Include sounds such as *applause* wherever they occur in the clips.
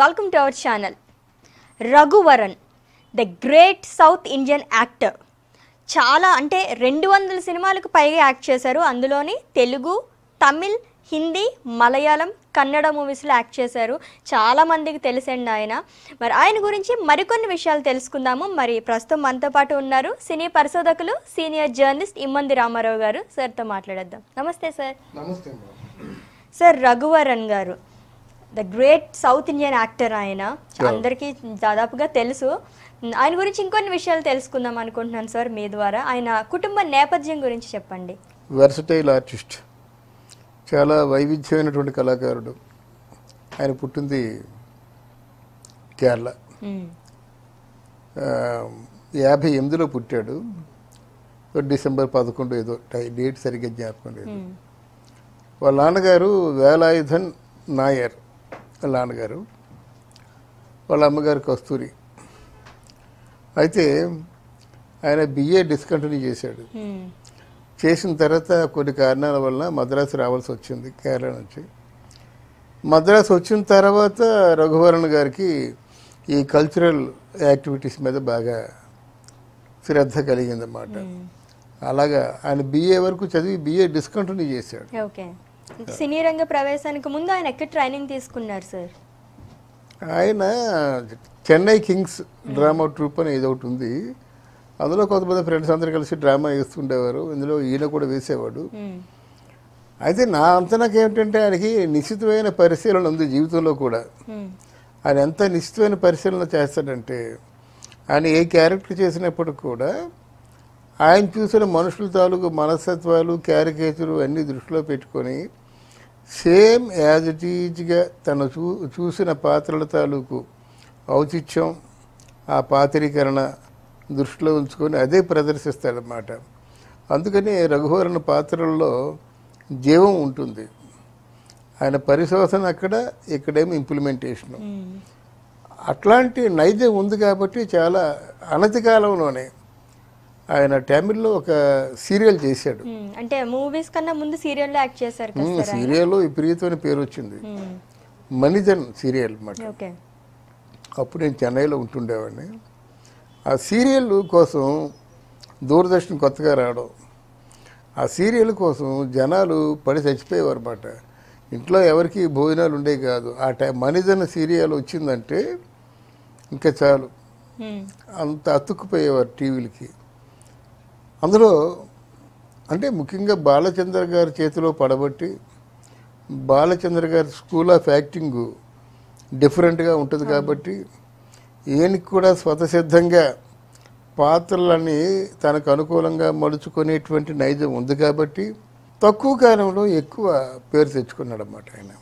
Welcome to our channel Raghuvaran the great South Indian actor చాలా అంటే రెండు వందల సినిమాలకు పైగా యాక్ట్ చేశారు అందులోని తెలుగు తమిళ్ హిందీ మలయాళం కన్నడ మూవీస్లో యాక్ట్ చేశారు చాలామందికి తెలిసండి ఆయన మరి ఆయన గురించి మరికొన్ని విషయాలు తెలుసుకుందాము మరి ప్రస్తుతం మనతో పాటు ఉన్నారు సినీ పరిశోధకులు సీనియర్ జర్నలిస్ట్ ఇమ్మంది రామారావు గారు సార్తో మాట్లాడేద్దాం నమస్తే సార్ నమస్తే sir Raghuvaran garu the great South Indian actor ఆయన అందరికీ దాదాపుగా తెలుసు ఆయన గురించి ఇంకొన్ని విషయాలు తెలుసుకుందాం అనుకుంటున్నాను సార్ మీ ద్వారా ఆయన కుటుంబ నేపథ్యం గురించి చెప్పండి వెర్సటైల్ ఆర్టిస్ట్ చాలా వైవిధ్యమైనటువంటి కళాకారుడు ఆయన పుట్టింది కేరళ యాభై ఎనిమిదిలో పుట్టాడు డిసెంబర్ పదకొండు ఏదో డేట్ సరిగ్గా జ్ఞాపకం లేదు వాళ్ళ నాన్నగారు వేలాయుధన్ నాయర్ వాళ్ళ నాన్నగారు వాళ్ళ అమ్మగారు కస్తూరి అయితే ఆయన బిఏ డిస్కంటిన్యూ చేశాడు చేసిన తర్వాత కొన్ని కారణాల వల్ల మద్రాసు రావాల్సి వచ్చింది కేరళ నుంచి మద్రాసు వచ్చిన తర్వాత రఘువరణ్ గారికి ఈ కల్చరల్ యాక్టివిటీస్ మీద బాగా శ్రద్ధ కలిగిందన్నమాట అలాగా ఆయన బిఏ వరకు చదివి బిఏ డిస్కంటిన్యూ చేశాడు సినీ రంగ ప్రవేశానికి ముందు ఆయన ఎక్కడ ట్రైనింగ్ తీసుకున్నారు సార్ ఆయన చెన్నై కింగ్స్ డ్రామా ట్రూప్ అని ఏదో ఒకటి ఉంది అందులో కొంతమంది ఫ్రెండ్స్ అందరు కలిసి డ్రామా వేస్తుండేవారు ఇందులో ఈయన కూడా వేసేవాడు అయితే నా అంత ఏమిటంటే ఆయనకి నిశ్చితమైన పరిశీలన ఉంది జీవితంలో కూడా ఆయన ఎంత నిశ్చితమైన పరిశీలన చేస్తాడంటే ఆయన ఏ క్యారెక్టర్ చేసినప్పుడు కూడా ఆయన చూసిన మనుషుల తాలూకు మనస్తత్వాలు క్యారికేచరు అన్నీ దృష్టిలో పెట్టుకొని సేమ్ యాజ్ ఇట్ ఈజ్గా తను చూ చూసిన పాత్రల తాలూకు ఔచిత్యం ఆ పాత్రీకరణ దృష్టిలో ఉంచుకొని అదే ప్రదర్శిస్తాడనమాట అందుకని రఘువరణ పాత్రల్లో జీవం ఉంటుంది ఆయన పరిశోధన అక్కడ ఇక్కడేమి ఇంప్లిమెంటేషను అట్లాంటి నైజం ఉంది కాబట్టి చాలా అనతి కాలంలోనే ఆయన టామిల్లో ఒక సీరియల్ చేశాడు అంటే మూవీస్ కన్నా ముందు సీరియల్ యాక్ట్ చేశారు సీరియల్ విపరీతమైన పేరు వచ్చింది మణిజన్ సీరియల్ అనమాట అప్పుడు నేను చెన్నైలో ఉంటుండేవాడిని ఆ సీరియల్ కోసం దూరదర్శన్ కొత్తగా రావడం ఆ సీరియల్ కోసం జనాలు పడి చచ్చిపోయేవారు అనమాట ఇంట్లో ఎవరికి భోజనాలు ఉండేవి కాదు ఆ టైం మణిజన్ సీరియల్ వచ్చిందంటే ఇంకా చాలు అంత అతుక్కుపోయేవారు టీవీలకి అందులో అంటే ముఖ్యంగా బాలచంద్ర గారి చేతిలో పడబట్టి బాలచంద్ర గారి స్కూల్ ఆఫ్ యాక్టింగ్ డిఫరెంట్గా ఉంటుంది కాబట్టి ఈయనకి కూడా స్వతసిద్ధంగా పాత్రలని తనకు అనుకూలంగా మలుచుకునేటువంటి నైజం ఉంది కాబట్టి తక్కువ కాలంలో ఎక్కువ పేరు తెచ్చుకున్నాడు అన్నమాట ఆయన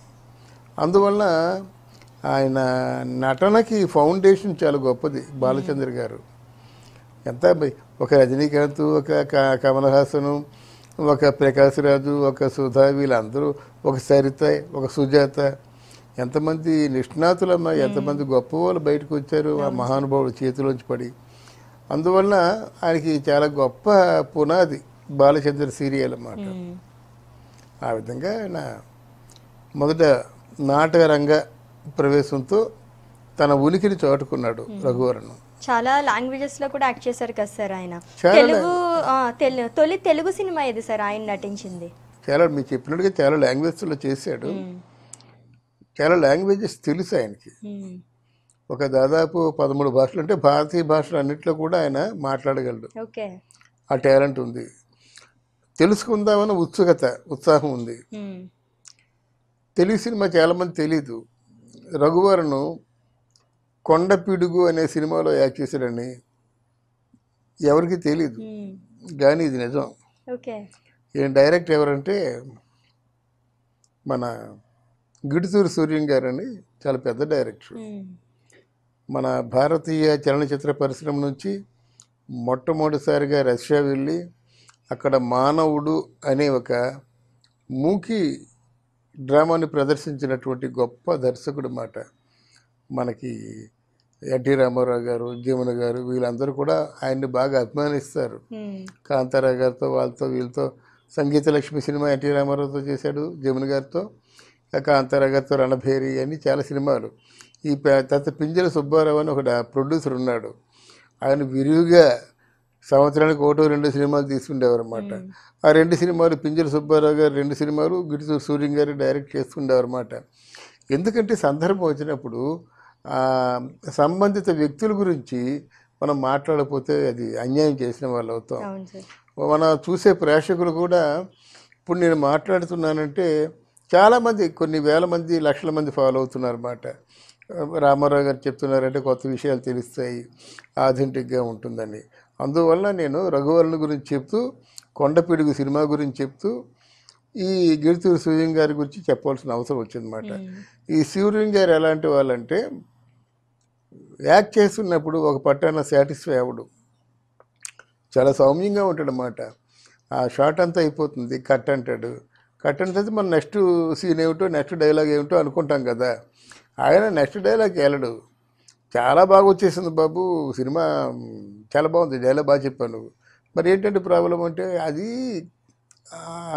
అందువల్ల ఆయన నటనకి ఫౌండేషన్ చాలా గొప్పది బాలచంద్ర గారు ఎంత ఒక రజనీకాంత్ ఒక కమల్ హాసను ఒక ప్రకాశ్ రాజు ఒక సుధా వీళ్ళందరూ ఒక సరిత ఒక సుజాత ఎంతమంది నిష్ణాతులమ్మ ఎంతమంది గొప్ప వాళ్ళు బయటకు వచ్చారు ఆ మహానుభావుడు చేతిలోంచి పడి అందువలన ఆయనకి చాలా గొప్ప పునాది బాలచంద్ర సీరియల్ అన్నమాట ఆ విధంగా ఆయన మొదట నాటకరంగ ప్రవేశంతో తన ఉనికిని చాటుకున్నాడు రఘువరణం చాలా లాంగ్వేజెస్ లో కూడా యాక్ట్ చేశారు కదా సార్ ఆయన తెలుగు తొలి తెలుగు సినిమా ఇది సార్ ఆయన నటించింది చాలా మీరు చెప్పినట్టుగా చాలా లాంగ్వేజెస్లో చేశాడు చాలా లాంగ్వేజెస్ తెలుసు ఆయనకి ఒక దాదాపు పదమూడు భాషలు అంటే భారతీయ భాషలు అన్నింటిలో కూడా ఆయన మాట్లాడగలడు ఆ టాలెంట్ ఉంది తెలుసుకుందామన్న ఉత్సుకత ఉత్సాహం ఉంది తెలుగు సినిమా చాలామంది తెలీదు రఘువరను కొండ పిడుగు అనే సినిమాలో యాక్ట్ చేశాడని ఎవరికి తెలియదు కానీ ఇది నిజం ఈయన డైరెక్ట్ ఎవరంటే మన గిడుతూరు సూర్యం గారని చాలా పెద్ద డైరెక్టర్ మన భారతీయ చలనచిత్ర పరిశ్రమ నుంచి మొట్టమొదటిసారిగా రష్యా వెళ్ళి అక్కడ మానవుడు అనే ఒక మూకి డ్రామాని ప్రదర్శించినటువంటి గొప్ప దర్శకుడు మాట మనకి ఎన్టీ రామారావు గారు జీవన గారు వీళ్ళందరూ కూడా ఆయన్ని బాగా అభిమానిస్తారు కాంతారావు గారితో వాళ్ళతో వీళ్ళతో సంగీత లక్ష్మి సినిమా ఎన్టీ రామారావుతో చేశాడు జమున గారితో కాంతారావు గారితో రణభేరి అని చాలా సినిమాలు ఈ తత పింజల సుబ్బారావు అని ఒక ప్రొడ్యూసర్ ఉన్నాడు ఆయన విరివిగా సంవత్సరానికి ఒకటో రెండు సినిమాలు తీసుకుండేవారు అనమాట ఆ రెండు సినిమాలు పింజల సుబ్బారావు గారు రెండు సినిమాలు గిరిజు సూర్యం గారు డైరెక్ట్ చేస్తుండేవారు అనమాట ఎందుకంటే సందర్భం వచ్చినప్పుడు సంబంధిత వ్యక్తుల గురించి మనం మాట్లాడకపోతే అది అన్యాయం చేసిన వాళ్ళు అవుతాం మనం చూసే ప్రేక్షకులు కూడా ఇప్పుడు నేను మాట్లాడుతున్నానంటే చాలామంది కొన్ని వేల మంది లక్షల మంది ఫాలో అవుతున్నారన్నమాట రామారావు గారు చెప్తున్నారంటే కొత్త విషయాలు తెలుస్తాయి ఆథెంటిక్గా ఉంటుందని అందువల్ల నేను రఘువరణ గురించి చెప్తూ కొండపిడుగు సినిమా గురించి చెప్తూ ఈ గిరితూరు సూర్యం గారి గురించి చెప్పాల్సిన అవసరం వచ్చిందన్నమాట ఈ సూర్యం గారు ఎలాంటి వాళ్ళంటే యాక్ట్ చేస్తున్నప్పుడు ఒక పట్టాన సాటిస్ఫై అవ్వడు చాలా సౌమ్యంగా ఉంటాడనమాట ఆ షార్ట్ అంతా అయిపోతుంది కట్ అంటాడు కట్ అంటే మనం నెక్స్ట్ సీన్ ఏమిటో నెక్స్ట్ డైలాగ్ ఏమిటో అనుకుంటాం కదా ఆయన నెక్స్ట్ డైలాగ్ వెళ్ళడు చాలా బాగా వచ్చేసింది బాబు సినిమా చాలా బాగుంది డైలాగ్ బాగా చెప్పాను మరి ఏంటంటే ప్రాబ్లం అంటే అది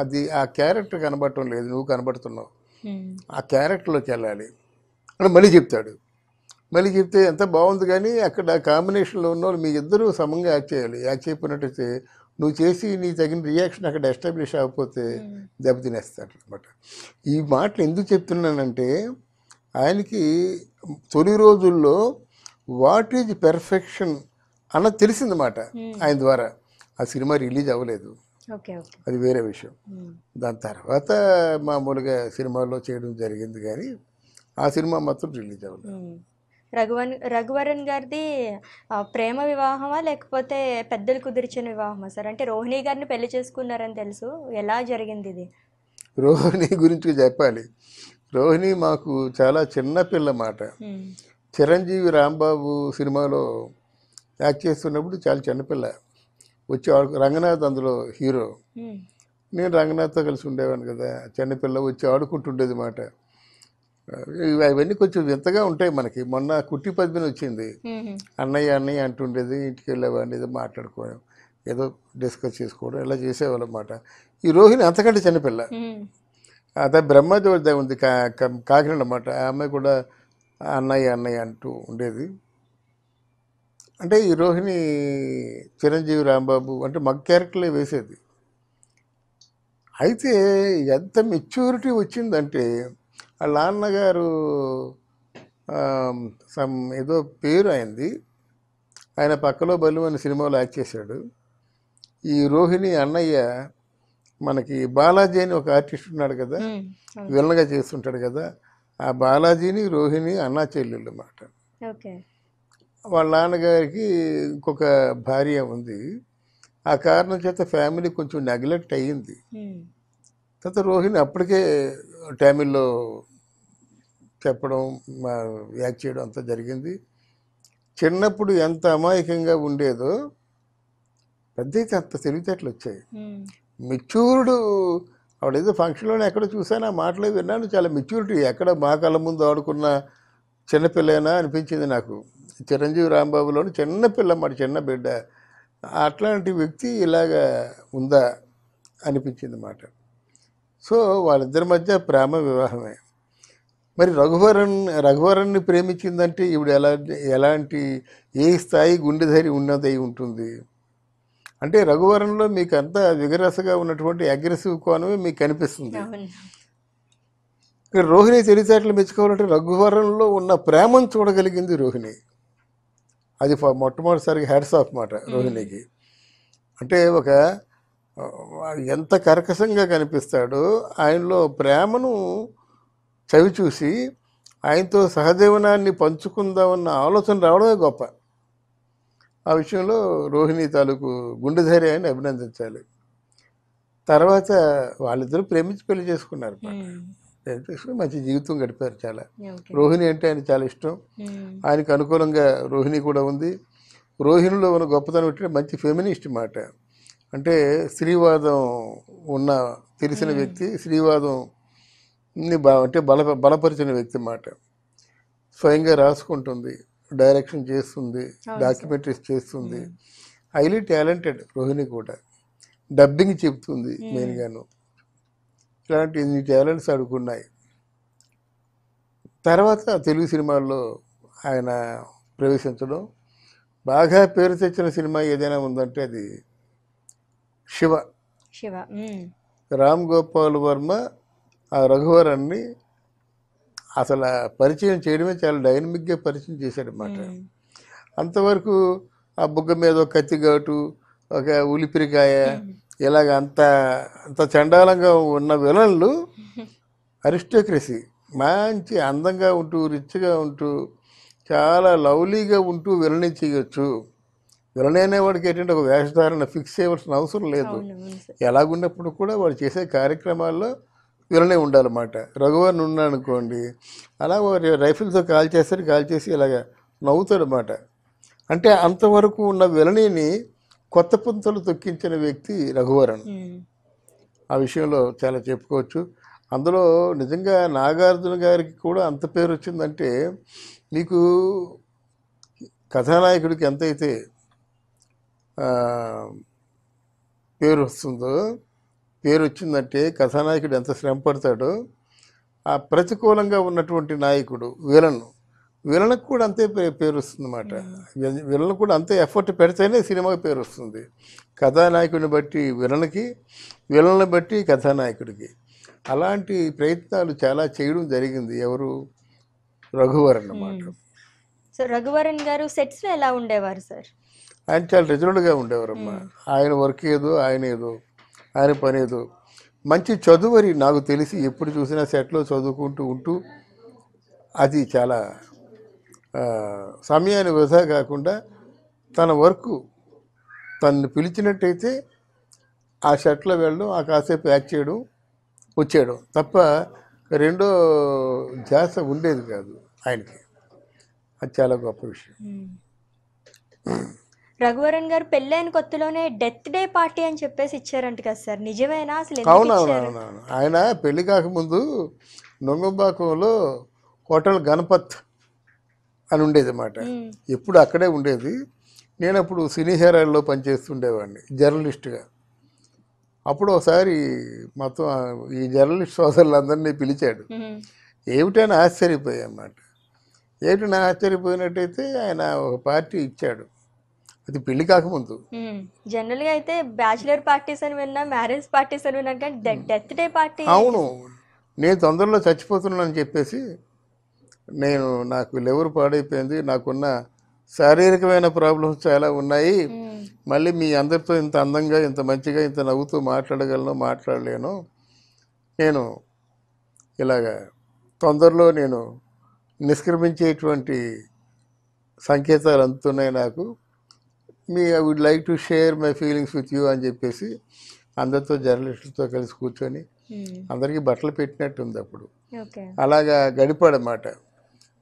అది ఆ క్యారెక్టర్ కనబడటం లేదు నువ్వు కనబడుతున్నావు ఆ క్యారెక్టర్లోకి వెళ్ళాలి అని మళ్ళీ చెప్తాడు మళ్ళీ చెప్తే ఎంత బాగుంది కానీ అక్కడ కాంబినేషన్లో ఉన్న వాళ్ళు మీ ఇద్దరూ సమంగా యాక్ట్ చేయాలి యాక్ట్ చెప్పినట్టయితే నువ్వు చేసి నీ తగిన రియాక్షన్ అక్కడ ఎస్టాబ్లిష్ అవ్వకపోతే hmm. దెబ్బతినేస్తాడు అనమాట ఈ మాటలు ఎందుకు చెప్తున్నానంటే ఆయనకి తొలి రోజుల్లో వాట్ ఈజ్ పెర్ఫెక్షన్ అన్న తెలిసిందన్నమాట hmm. ఆయన ద్వారా ఆ సినిమా రిలీజ్ అవ్వలేదు అది వేరే విషయం hmm. దాని తర్వాత మామూలుగా సినిమాలో చేయడం జరిగింది కానీ ఆ సినిమా మాత్రం రిలీజ్ అవ్వలేదు రఘువన్ రఘువరన్ గారిది ప్రేమ వివాహమా లేకపోతే పెద్దలు కుదిర్చిన వివాహమా సార్ అంటే రోహిణి గారిని పెళ్లి చేసుకున్నారని తెలుసు ఎలా జరిగింది ఇది రోహిణి గురించి చెప్పాలి రోహిణి మాకు చాలా చిన్న పిల్ల మాట చిరంజీవి రాంబాబు సినిమాలో యాక్ట్ చేస్తున్నప్పుడు చాలా చిన్నపిల్ల వచ్చి రంగనాథ్ అందులో హీరో నేను రంగనాథ్తో కలిసి ఉండేవాడిని కదా చిన్నపిల్ల వచ్చి ఆడుకుంటుండేది మాట అవన్నీ కొంచెం వింతగా ఉంటాయి మనకి మొన్న కుట్టి పద్మిని వచ్చింది అన్నయ్య అన్నయ్య అంటుండేది ఇంటికి వెళ్ళేవాడిని ఏదో మాట్లాడుకోవడం ఏదో డిస్కస్ చేసుకోవడం ఇలా చేసేవాళ్ళు అనమాట ఈ రోహిణి అంతకంటే చిన్నపిల్ల అదే బ్రహ్మదేవత ఉంది కా కాకినాడ అనమాట ఆ అమ్మాయి కూడా అన్నయ్య అన్నయ్య అంటూ ఉండేది అంటే ఈ రోహిణి చిరంజీవి రాంబాబు అంటే మగ క్యారెక్టర్లే వేసేది అయితే ఎంత మెచ్యూరిటీ వచ్చిందంటే వాళ్ళ నాన్నగారు సమ్ ఏదో పేరు అయింది ఆయన పక్కలో బలు అని సినిమాలో యాక్ట్ చేశాడు ఈ రోహిణి అన్నయ్య మనకి బాలాజీ అని ఒక ఆర్టిస్ట్ ఉన్నాడు కదా విలన్గా చేస్తుంటాడు కదా ఆ బాలాజీని రోహిణి అన్నా చెల్లెళ్ళు మాట వాళ్ళ నాన్నగారికి ఇంకొక భార్య ఉంది ఆ కారణం చేత ఫ్యామిలీ కొంచెం నెగ్లెక్ట్ అయ్యింది తర్వాత రోహిణి అప్పటికే టామిల్లో చెప్పడం యాక్ట్ చేయడం అంతా జరిగింది చిన్నప్పుడు ఎంత అమాయకంగా ఉండేదో పెద్దయితే అంత తెలివితేటలు వచ్చాయి మెచ్యూర్డ్ ఆవిడేదో ఫంక్షన్లోనే ఎక్కడో చూసాను ఆ మాటలు విన్నాను చాలా మెచ్యూరిటీ ఎక్కడ మా కళ్ళ ముందు ఆడుకున్న చిన్నపిల్లైనా అనిపించింది నాకు చిరంజీవి రాంబాబులోని చిన్నపిల్ల మాట చిన్న బిడ్డ అట్లాంటి వ్యక్తి ఇలాగా ఉందా అనిపించింది మాట సో వాళ్ళిద్దరి మధ్య ప్రేమ వివాహమే మరి రఘువరణ్ రఘువరణ్ణి ప్రేమించిందంటే ఇప్పుడు ఎలా ఎలాంటి ఏ స్థాయి గుండెధరి ఉన్నదై ఉంటుంది అంటే రఘువరణ్లో మీకు అంత విగరసగా ఉన్నటువంటి అగ్రెసివ్ కోణమే మీకు కనిపిస్తుంది ఇక్కడ రోహిణి తెలిసేట్లు మెచ్చుకోవాలంటే రఘువరంలో ఉన్న ప్రేమను చూడగలిగింది రోహిణి అది మొట్టమొదటిసారిగా హ్యాడ్స్ ఆఫ్ మాట రోహిణికి అంటే ఒక ఎంత కర్కశంగా కనిపిస్తాడో ఆయనలో ప్రేమను చవి చూసి ఆయనతో సహజీవనాన్ని పంచుకుందామన్న ఆలోచన రావడమే గొప్ప ఆ విషయంలో రోహిణి తాలూకు గుండె ధైర్యాన్ని అభినందించాలి తర్వాత వాళ్ళిద్దరూ ప్రేమించి పెళ్లి చేసుకున్నారు మంచి జీవితం గడిపారు చాలా రోహిణి అంటే ఆయన చాలా ఇష్టం ఆయనకు అనుకూలంగా రోహిణి కూడా ఉంది రోహిణిలో ఉన్న గొప్పతనం ఏంటంటే మంచి ఫెమినిస్ట్ మాట అంటే స్త్రీవాదం ఉన్న తెలిసిన వ్యక్తి స్త్రీవాదం అంటే బల బలపరిచిన వ్యక్తి మాట స్వయంగా రాసుకుంటుంది డైరెక్షన్ చేస్తుంది డాక్యుమెంటరీస్ చేస్తుంది హైలీ టాలెంటెడ్ రోహిణి కూడా డబ్బింగ్ చెప్తుంది మెయిన్గాను ఇలాంటి ఇన్ని టాలెంట్స్ అడుగున్నాయి తర్వాత తెలుగు సినిమాల్లో ఆయన ప్రవేశించడం బాగా పేరు తెచ్చిన సినిమా ఏదైనా ఉందంటే అది శివ శివ రామ్ గోపాల్ వర్మ ఆ రఘువరాన్ని అసలు పరిచయం చేయడమే చాలా డైనమిక్గా పరిచయం చేశాడనమాట అంతవరకు ఆ బుగ్గ మీద ఒక కత్తిగాటు ఒక ఉలిపిరికాయ ఇలాగ అంత అంత చండాలంగా ఉన్న విలన్లు *laughs* అరిస్టోక్రసీ మంచి అందంగా ఉంటూ రిచ్గా ఉంటూ చాలా లవ్లీగా ఉంటూ విలనీ చేయొచ్చు విలనీ అనేవాడికి ఏంటంటే ఒక వేషధారణ ఫిక్స్ చేయవలసిన అవసరం లేదు ఎలాగున్నప్పుడు కూడా వాడు చేసే కార్యక్రమాల్లో వీళ్ళనే ఉండాలన్నమాట రఘువర్ని ఉన్నాడనుకోండి అలా రైఫిల్తో కాల్ చేస్తారు కాల్ చేసి ఇలాగ నవ్వుతాడనమాట అంటే అంతవరకు ఉన్న విలనిని కొత్త పుంతలు తొక్కించిన వ్యక్తి రఘువరణ్ ఆ విషయంలో చాలా చెప్పుకోవచ్చు అందులో నిజంగా నాగార్జున గారికి కూడా అంత పేరు వచ్చిందంటే మీకు కథానాయకుడికి ఎంతైతే పేరు వస్తుందో పేరు వచ్చిందంటే కథానాయకుడు ఎంత శ్రమ పడతాడో ఆ ప్రతికూలంగా ఉన్నటువంటి నాయకుడు వీలను వీళ్ళకు కూడా అంతే పేరు వస్తుంది అన్నమాట hmm. కూడా అంతే ఎఫర్ట్ పెడితేనే సినిమాకి పేరు వస్తుంది కథానాయకుడిని బట్టి విలన్కి వీళ్ళని బట్టి కథానాయకుడికి అలాంటి ప్రయత్నాలు చాలా చేయడం జరిగింది ఎవరు రఘువర్ అన్నమాట సో hmm. రఘువరన్ గారు సెట్స్లో ఎలా ఉండేవారు సార్ ఆయన చాలా రెగ్యులర్గా ఉండేవారమ్మా hmm. ఆయన వర్క్ ఏదో ఆయన ఏదో ఆయన పనేదు మంచి అని నాకు తెలిసి ఎప్పుడు చూసినా సెట్లో చదువుకుంటూ ఉంటూ అది చాలా సమయాన్ని వృధా కాకుండా తన వర్క్ తనను పిలిచినట్టయితే ఆ షర్ట్లో వెళ్ళడం ఆ కాసేపు యాక్ట్ చేయడం వచ్చేయడం తప్ప రెండో ధ్యాస ఉండేది కాదు ఆయనకి అది చాలా గొప్ప విషయం రఘువరన్ గారు పెళ్ళైన కొత్తలోనే డెత్ డే పార్టీ అని చెప్పేసి ఇచ్చారంట కదా సార్ నిజమేనా అసలు అవునవునవునవును ఆయన పెళ్లి కాకముందు నొంగంబాకంలో హోటల్ గణపత్ అని ఉండేది అన్నమాట ఎప్పుడు అక్కడే ఉండేది నేను అప్పుడు సినీ హెరాల్లో పనిచేస్తుండేవాడిని జర్నలిస్ట్గా అప్పుడు ఒకసారి మొత్తం ఈ జర్నలిస్ట్ సోదరులందరినీ పిలిచాడు ఏమిటైనా ఆశ్చర్యపోయాయి అన్నమాట ఏమిటి నా ఆశ్చర్యపోయినట్టయితే ఆయన ఒక పార్టీ ఇచ్చాడు అది పెళ్లి కాకముందు జనరల్ గా అయితే బ్యాచిలర్ పార్టీస్ అని విన్నా మ్యారేజ్ పార్టీస్ అని విన్నా కానీ డెత్ డే పార్టీ అవును నేను తొందరలో చచ్చిపోతున్నానని చెప్పేసి నేను నాకు లెవర్ పాడైపోయింది నాకున్న శారీరకమైన ప్రాబ్లమ్స్ చాలా ఉన్నాయి మళ్ళీ మీ అందరితో ఇంత అందంగా ఇంత మంచిగా ఇంత నవ్వుతూ మాట్లాడగలను మాట్లాడలేను నేను ఇలాగా తొందరలో నేను నిష్క్రమించేటువంటి సంకేతాలు అందుతున్నాయి నాకు మీ I would like to share my feelings with you అని చెప్పేసి అందరితో జర్నలిస్టులతో కలిసి కూర్చొని hmm. అందరికీ బట్టలు పెట్టినట్టు ఉంది అప్పుడు అలాగా గడిపాడనమాట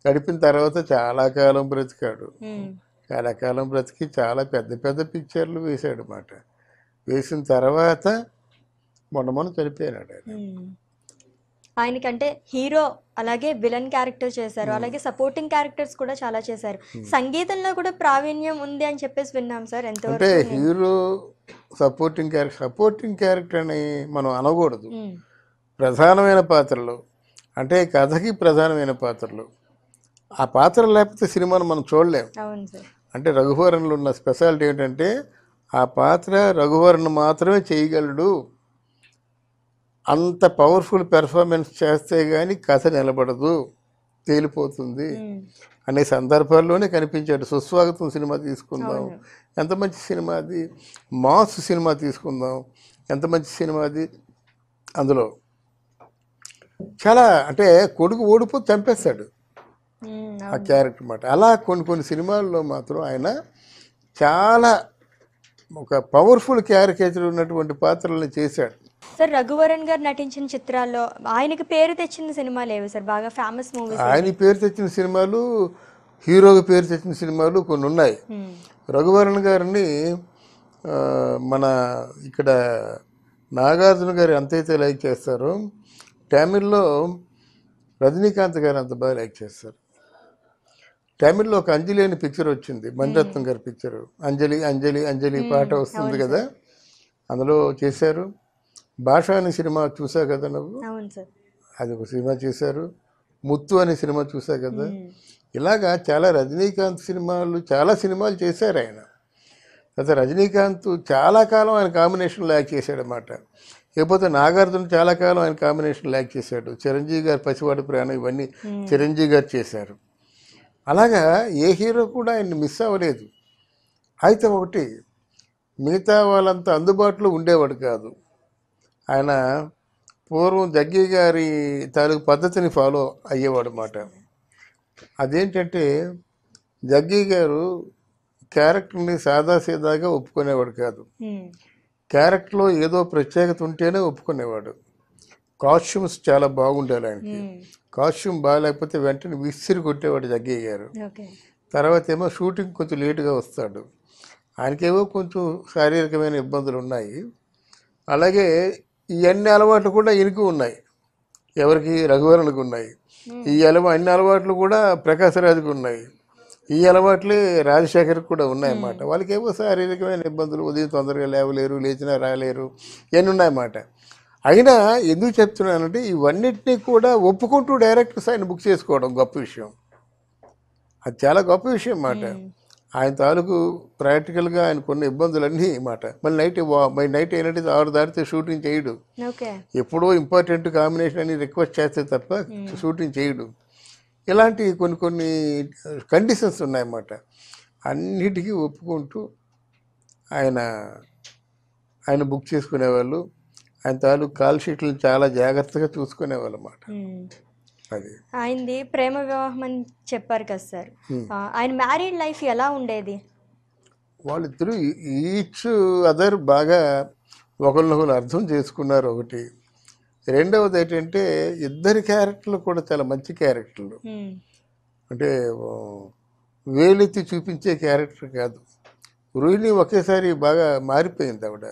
గడిపిన తర్వాత చాలా కాలం బ్రతికాడు hmm. చాలా కాలం బ్రతికి చాలా పెద్ద పెద్ద పిక్చర్లు వేశాడు అనమాట వేసిన తర్వాత మొన్న మొన్న చనిపోయినాడు ఆయన hmm. ఆయనకంటే హీరో అలాగే విలన్ క్యారెక్టర్ చేశారు hmm. అలాగే సపోర్టింగ్ క్యారెక్టర్స్ కూడా చాలా చేశారు hmm. సంగీతంలో కూడా ప్రావీణ్యం ఉంది అని చెప్పేసి విన్నాం సార్ అంటే hero supporting character supporting character అని మనం అనకూడదు hmm. ప్రధానమైన పాత్రలు అంటే కథకి ప్రధానమైన పాత్రలు ఆ పాత్ర లేకపోతే సినిమాను మనం చూడలేము అంటే రఘువరణలో ఉన్న స్పెషాలిటీ ఏంటంటే ఆ పాత్ర రఘువరణ మాత్రమే చేయగలడు అంత పవర్ఫుల్ పెర్ఫార్మెన్స్ చేస్తే కానీ కథ నిలబడదు తేలిపోతుంది అనే సందర్భాల్లోనే కనిపించాడు సుస్వాగతం సినిమా తీసుకుందాం ఎంత మంచి సినిమా అది మాస్ సినిమా తీసుకుందాం ఎంత మంచి సినిమా అది అందులో చాలా అంటే కొడుకు ఓడిపో చంపేస్తాడు ఆ క్యారెక్టర్ మాట అలా కొన్ని కొన్ని సినిమాల్లో మాత్రం ఆయన చాలా ఒక పవర్ఫుల్ క్యారెక్టర్ ఉన్నటువంటి పాత్రలను చేశాడు సార్ రఘువరణ్ గారు నటించిన చిత్రాల్లో ఆయనకి పేరు తెచ్చిన సినిమాలు ఏవి సార్ బాగా ఫేమస్ మూవీ ఆయన పేరు తెచ్చిన సినిమాలు హీరోగా పేరు తెచ్చిన సినిమాలు కొన్ని ఉన్నాయి రఘువరణ్ గారిని మన ఇక్కడ నాగార్జున గారు ఎంతైతే లైక్ చేస్తారో తమిళ్లో రజనీకాంత్ గారు అంత బాగా లైక్ చేస్తారు తమిళ్లో ఒక అంజలి పిక్చర్ వచ్చింది మంజత్నం గారి పిక్చర్ అంజలి అంజలి అంజలి పాట వస్తుంది కదా అందులో చేశారు భాష అనే సినిమా చూసా కదా నువ్వు అది ఒక సినిమా చేశారు ముత్తు అనే సినిమా చూసా కదా ఇలాగా చాలా రజనీకాంత్ సినిమాలు చాలా సినిమాలు చేశారు ఆయన తర్వాత రజనీకాంత్ చాలా కాలం ఆయన ల్యాక్ చేశాడు చేశాడనమాట లేకపోతే నాగార్జున చాలా కాలం ఆయన కాంబినేషన్ ల్యాక్ చేశాడు చిరంజీవి గారు పసివాడు ప్రయాణం ఇవన్నీ చిరంజీవి గారు చేశారు అలాగా ఏ హీరో కూడా ఆయన మిస్ అవ్వలేదు అయితే ఒకటి మిగతా వాళ్ళంతా అందుబాటులో ఉండేవాడు కాదు ఆయన పూర్వం జగ్గి గారి తాలూకు పద్ధతిని ఫాలో అయ్యేవాడు మాట అదేంటంటే జగ్గి గారు క్యారెక్టర్ని సాదాసీదాగా ఒప్పుకునేవాడు కాదు క్యారెక్టర్లో ఏదో ప్రత్యేకత ఉంటేనే ఒప్పుకునేవాడు కాస్ట్యూమ్స్ చాలా బాగుండాలి ఆయనకి కాస్ట్యూమ్ బాగాలేకపోతే వెంటనే విసిరి కొట్టేవాడు జగ్గయ్య గారు తర్వాత ఏమో షూటింగ్ కొంచెం లేటుగా వస్తాడు ఆయనకేమో కొంచెం శారీరకమైన ఇబ్బందులు ఉన్నాయి అలాగే ఇవన్నీ అలవాట్లు కూడా ఇనికి ఉన్నాయి ఎవరికి రఘువరణకు ఉన్నాయి ఈ అలవా అన్ని అలవాట్లు కూడా ప్రకాశరాజుకు ఉన్నాయి ఈ అలవాట్లు రాజశేఖర్కి కూడా ఉన్నాయన్నమాట వాళ్ళకి ఏవో శారీరకమైన ఇబ్బందులు ఉదయం తొందరగా లేవలేరు లేచినా రాలేరు ఇవన్నీ ఉన్నాయన్నమాట అయినా ఎందుకు చెప్తున్నానంటే ఇవన్నిటినీ కూడా ఒప్పుకుంటూ డైరెక్ట్ సైన్ బుక్ చేసుకోవడం గొప్ప విషయం అది చాలా గొప్ప విషయం అన్నమాట ఆయన తాలూకు ప్రాక్టికల్గా ఆయన కొన్ని ఇబ్బందులన్నీ మాట మళ్ళీ నైట్ మరి నైట్ ఏంటంటే ఆరు దారితే షూటింగ్ చేయడు ఎప్పుడో ఇంపార్టెంట్ కాంబినేషన్ అని రిక్వెస్ట్ చేస్తే తప్ప షూటింగ్ చేయడు ఇలాంటి కొన్ని కొన్ని కండిషన్స్ ఉన్నాయన్నమాట అన్నిటికీ ఒప్పుకుంటూ ఆయన ఆయన బుక్ చేసుకునేవాళ్ళు ఆయన తాలూకు కాల్ షీట్లను చాలా జాగ్రత్తగా చూసుకునేవాళ్ళు అన్నమాట ఆయనది ప్రేమ వివాహం అని చెప్పారు కదా సార్ ఆయన మ్యారీడ్ లైఫ్ ఎలా ఉండేది వాళ్ళిద్దరు ఈచ్ అదర్ బాగా ఒకళ్ళొకరు అర్థం చేసుకున్నారు ఒకటి రెండవది ఏంటంటే ఇద్దరి క్యారెక్టర్లు కూడా చాలా మంచి క్యారెక్టర్లు అంటే వేలెత్తి చూపించే క్యారెక్టర్ కాదు రోహిణి ఒకేసారి బాగా మారిపోయింది ఆవిడ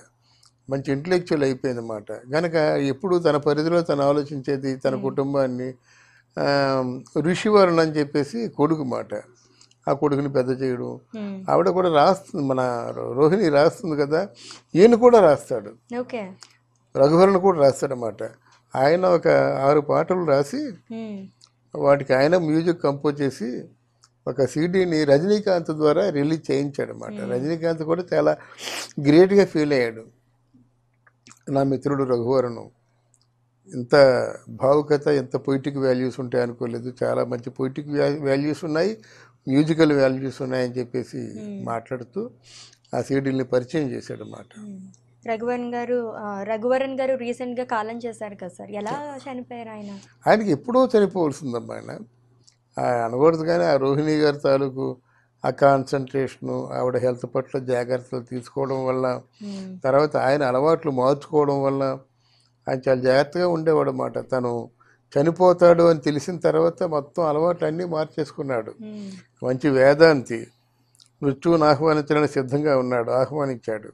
మంచి ఇంటలెక్చువల్ అయిపోయింది అన్నమాట కనుక ఎప్పుడు తన పరిధిలో తను ఆలోచించేది తన కుటుంబాన్ని ఋషివరుణ్ అని చెప్పేసి కొడుకు మాట ఆ కొడుకుని పెద్ద చేయడం ఆవిడ కూడా రాస్తుంది మన రోహిణి రాస్తుంది కదా ఈయన కూడా రాస్తాడు రఘువరుణ్ కూడా రాస్తాడనమాట ఆయన ఒక ఆరు పాటలు రాసి వాటికి ఆయన మ్యూజిక్ కంపోజ్ చేసి ఒక సీడీని రజనీకాంత్ ద్వారా రిలీజ్ చేయించాడు రజనీకాంత్ కూడా చాలా గ్రేట్గా ఫీల్ అయ్యాడు నా మిత్రుడు రఘువరణం ఇంత భావుకత ఇంత పొయిటిక్ వాల్యూస్ ఉంటాయి అనుకోలేదు చాలా మంచి పొయిటిక్ వాల్యూస్ ఉన్నాయి మ్యూజికల్ వాల్యూస్ ఉన్నాయని చెప్పేసి మాట్లాడుతూ ఆ సీడీని పరిచయం చేశాడు అన్నమాట రఘువరన్ గారు రఘువరన్ గారు రీసెంట్గా కాలం చేశారు కదా సార్ ఎలా చనిపోయారు ఆయన ఆయనకి ఎప్పుడో చనిపోవలసిందమ్మా ఆయన అనకూడదు కానీ ఆ రోహిణి గారి తాలూకు ఆ కాన్సన్ట్రేషను ఆవిడ హెల్త్ పట్ల జాగ్రత్తలు తీసుకోవడం వల్ల తర్వాత ఆయన అలవాట్లు మార్చుకోవడం వల్ల ఆయన చాలా జాగ్రత్తగా ఉండేవాడు అన్నమాట తను చనిపోతాడు అని తెలిసిన తర్వాత మొత్తం అలవాట్లన్నీ మార్చేసుకున్నాడు మంచి వేదాంతి మృత్యువుని ఆహ్వానించడానికి సిద్ధంగా ఉన్నాడు ఆహ్వానించాడు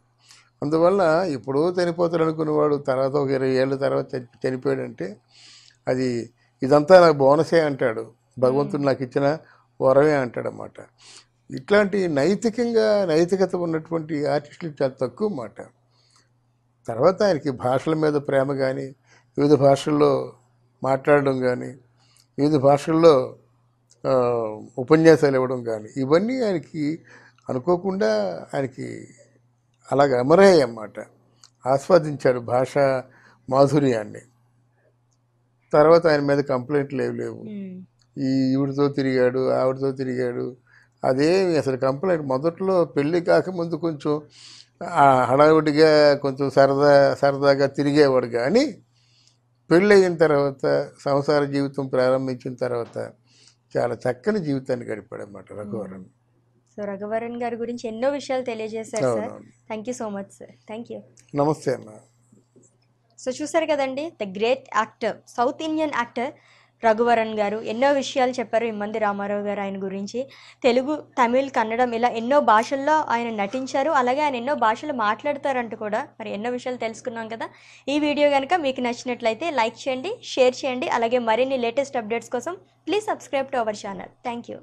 అందువల్ల ఇప్పుడు చనిపోతాడు అనుకునేవాడు తర్వాత ఒక ఇరవై ఏళ్ళ తర్వాత చనిపోయాడంటే అది ఇదంతా నాకు బోనసే అంటాడు భగవంతుడు నాకు ఇచ్చిన వరమే అంటాడనమాట ఇట్లాంటి నైతికంగా నైతికత ఉన్నటువంటి ఆర్టిస్టులు చాలా తక్కువ మాట తర్వాత ఆయనకి భాషల మీద ప్రేమ కానీ వివిధ భాషల్లో మాట్లాడడం కానీ వివిధ భాషల్లో ఉపన్యాసాలు ఇవ్వడం కానీ ఇవన్నీ ఆయనకి అనుకోకుండా ఆయనకి అలాగ అమరయ్యాయి అన్నమాట ఆస్వాదించాడు భాష మాధుర్యాన్ని తర్వాత ఆయన మీద కంప్లైంట్లు ఏవి లేవు ఈ ఈవిడితో తిరిగాడు ఆవిడతో తిరిగాడు అదేమి అసలు కంప్లైంట్ మొదట్లో పెళ్ళి కాకముందు కొంచెం హడావిడిగా కొంచెం సరదా సరదాగా తిరిగేవాడు కానీ పెళ్ళయిన తర్వాత సంసార జీవితం ప్రారంభించిన తర్వాత చాలా చక్కని జీవితాన్ని గడిపాడు అనమాట రఘువరణ్ సో రఘువరణ్ గారి గురించి ఎన్నో విషయాలు తెలియజేశారు sir thank you so much sir thank you నమస్తే అన్న సో చూసారు కదండి the great actor South Indian actor Raghuvaran garu ఎన్నో విషయాలు చెప్పారు ఇమ్మంది రామారావు గారు ఆయన గురించి తెలుగు తమిళ్ కన్నడం ఇలా ఎన్నో భాషల్లో ఆయన నటించారు అలాగే ఆయన ఎన్నో భాషలు మాట్లాడతారంటూ కూడా మరి ఎన్నో విషయాలు తెలుసుకున్నాం కదా ఈ వీడియో కనుక మీకు నచ్చినట్లయితే లైక్ చేయండి షేర్ చేయండి అలాగే మరిన్ని లేటెస్ట్ అప్డేట్స్ కోసం please subscribe to our channel thank you